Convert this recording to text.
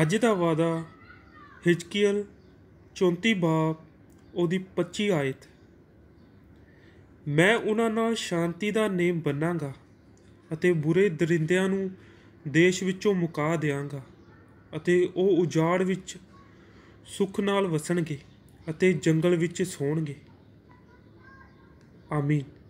ਅੱਜ ਦਾ ਵਾਅਦਾ ਹਿਜਕੀਅਲ 34 ਬਾਬ ਉਹਦੀ 25 ਆਇਤ ਮੈਂ ਉਹਨਾਂ ਨਾਲ ਸ਼ਾਂਤੀ ਦਾ ਨੇਮ ਬੰਨਾਂਗਾ ਅਤੇ ਬੁਰੇ ਦਰਿੰਦਿਆਂ ਨੂੰ ਦੇਸ਼ ਵਿੱਚੋਂ ਮੁਕਾ ਦੇਵਾਂਗਾ ਅਤੇ ਉਹ ਉਜਾੜ ਵਿੱਚ ਸੁੱਖ ਨਾਲ ਵਸਣਗੇ ਅਤੇ ਜੰਗਲ ਵਿੱਚ ਸੌਣਗੇ ਆਮੀਨ